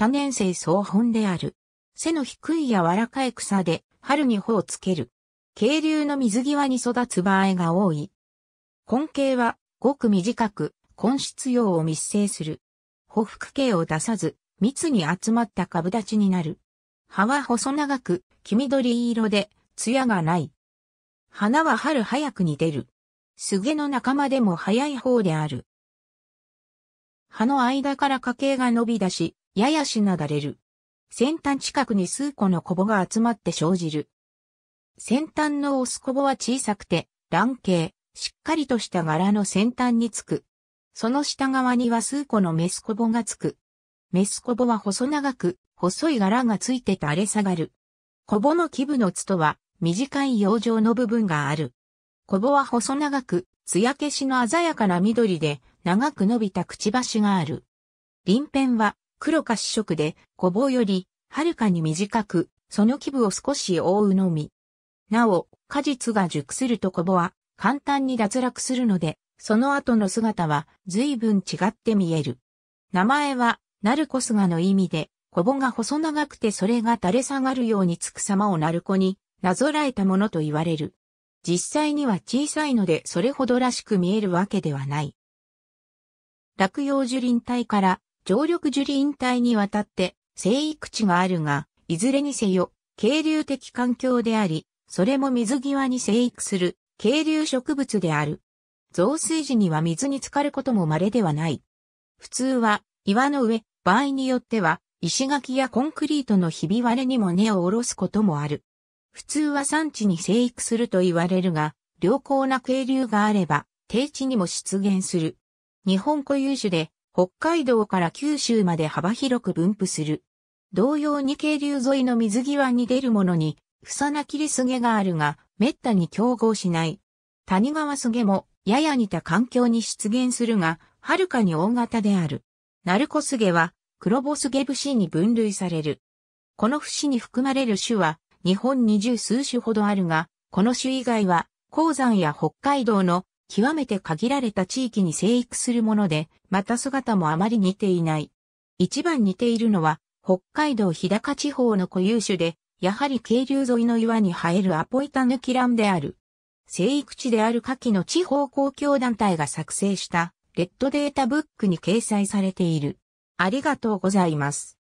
多年生総本である。背の低い柔らかい草で春に穂をつける。渓流の水際に育つ場合が多い。根茎はごく短く根室葉を密生する。穂腹茎を出さず密に集まった株立ちになる。葉は細長く黄緑色で艶がない。花は春早くに出る。すげの仲間でも早い方である。葉の間から花茎が伸び出し、ややしなだれる。先端近くに数個のコボが集まって生じる。先端のオスコボは小さくて、卵形、しっかりとした柄の先端につく。その下側には数個のメスコボがつく。メスコボは細長く、細い柄がついて垂れ下がる。コボの基部のつとは、短い養状の部分がある。コボは細長く、艶消しの鮮やかな緑で、長く伸びたくちばしがある。鱗片は、黒か主色で、ごぼうより、はるかに短く、その基部を少し覆うのみ。なお、果実が熟するとごぼは、簡単に脱落するので、その後の姿は、随分違って見える。名前は、ナルコスガの意味で、コボが細長くてそれが垂れ下がるようにつく様をナルコになぞらえたものと言われる。実際には小さいのでそれほどらしく見えるわけではない。落葉樹林帯から常緑樹林帯にわたって生育地があるが、いずれにせよ、渓流的環境であり、それも水際に生育する渓流植物である。増水時には水に浸かることも稀ではない。普通は岩の上、場合によっては石垣やコンクリートのひび割れにも根を下ろすこともある。普通は産地に生育すると言われるが、良好な渓流があれば低地にも出現する。日本固有種で北海道から九州まで幅広く分布する。同様に渓流沿いの水際に出るものに、ふさな切りすげがあるが、滅多に競合しない。谷川すげも、やや似た環境に出現するが、はるかに大型である。鳴子すげは、黒ボスゲ節に分類される。この節に含まれる種は、日本二十数種ほどあるが、この種以外は、鉱山や北海道の極めて限られた地域に生育するもので、また姿もあまり似ていない。一番似ているのは、北海道日高地方の固有種で、やはり渓流沿いの岩に生えるアポイタヌキランである。生育地である下記の地方公共団体が作成した、レッドデータブックに掲載されている。ありがとうございます。